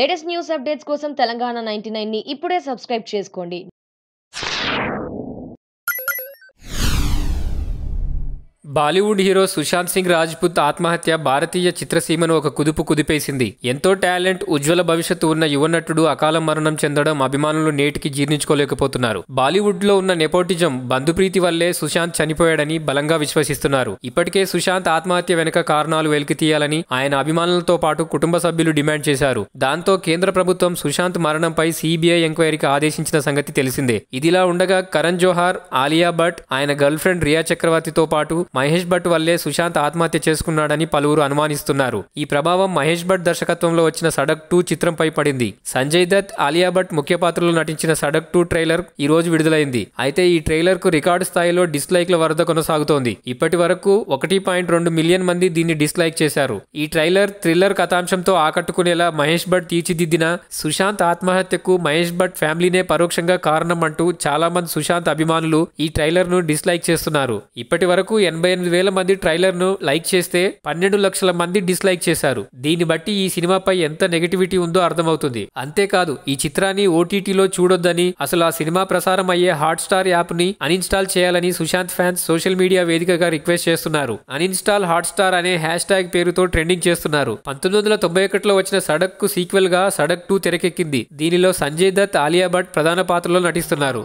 latest news updates కోసం Telangana ninety nine ని ఇప్పుడే సబ్స్క్రైబ్ చేసుకోండి బాలీవుడ్ హీరో సుశాంత్ సింగ్ రాజ్పుత్ ఆత్మహత్య భారతీయ చిత్రసీమను ఒక కుదుపు కుదిపేసింది ఎంతో టాలెంట్ ఉజ్వల భవిష్యత్తు ఉన్న యువ నటుడు అకాల మరణం చెందడం అభిమానులు నేటికి జీర్ణించుకోలేకపోతున్నారు బాలీవుడ్ లో ఉన్న నెపోటిజం బంధుప్రీతి వల్లే సుశాంత్ చనిపోయాడని బలంగా విశ్వసిస్తున్నారు ఇప్పటికే సుశాంత్ ఆత్మహత్య వెనుక కారణాలు వెలికి తీయాలని ఆయన అభిమానులతో పాటు కుటుంబ సభ్యులు డిమాండ్ చేశారు దాంతో కేంద్ర ప్రభుత్వం సుశాంత్ మరణంపై సిబిఐ ఎంక్వైరీకి ఆదేశించిన సంగతి తెలిసిందే ఇదిలా ఉండగా కరణ్ జోహార్ ఆలియా భట్ ఆయన గర్ల్ ఫ్రెండ్ రియా చక్రవర్తితో పాటు మహేష్ భట్ వల్లే సుశాంత్ ఆత్మహత్య చేసుకున్నాడని పలువురు అనుమానిస్తున్నారు ఈ ప్రభావం మహేష్ భట్ దర్శకత్వంలో వచ్చిన సడక్ టూ చిత్రంపై పడింది సంజయ్ దత్ ఆలియా భట్ ముఖ్య పాత్రలో నటించిన సడక్ టూ ట్రైలర్ ఈ రోజు విడుదలైంది అయితే ఈ ట్రైలర్ కు రికార్డు స్థాయిలో డిస్లైక్ల వరద కొనసాగుతోంది ఇప్పటి వరకు ఒకటి పాయింట్ రెండు మిలియన్ మంది దీన్ని డిస్లైక్ చేశారు ఈ ట్రైలర్ థ్రిల్లర్ కథాంశంతో ఆకట్టుకునేలా మహేష్ భట్ తీర్చిదిద్దిన సుశాంత్ ఆత్మహత్యకు మహేష్ భట్ ఫ్యామిలీనే పరోక్షంగా కారణం అంటూ చాలా మంది సుశాంత్ అభిమానులు ఈ ట్రైలర్ ను డిస్లైక్ చేస్తున్నారు ఇప్పటి వరకు ఎనభై ఎనిమిది వేల మంది ట్రైలర్ను లైక్ చేస్తే పన్నెండు లక్షల మంది డిస్లైక్ చేశారు దీన్ని బట్టి ఈ సినిమాపై ఎంత నెగిటివిటీ ఉందో అర్థమవుతుంది అంతేకాదు ఈ చిత్రాన్ని ఓటీటీలో చూడొద్దని అసలు ఆ సినిమా ప్రసారం అయ్యే హాట్స్టార్ యాప్ని అన్ఇన్స్టాల్ చేయాలని సుశాంత్ ఫ్యాన్స్ సోషల్ మీడియా వేదికగా రిక్వెస్ట్ చేస్తున్నారు అన్ఇన్స్టాల్ హాట్ స్టార్ అనే హ్యాష్ ట్యాగ్ పేరుతో ట్రెండింగ్ చేస్తున్నారు పంతొమ్మిది వందల తొంభై ఒకటిలో వచ్చిన సడక్ కు సీక్వెల్ గా సడక్ టూ తెరకెక్కింది దీనిలో సంజయ్ దత్ ఆలియా భట్ ప్రధాన పాత్రలో నటిస్తున్నారు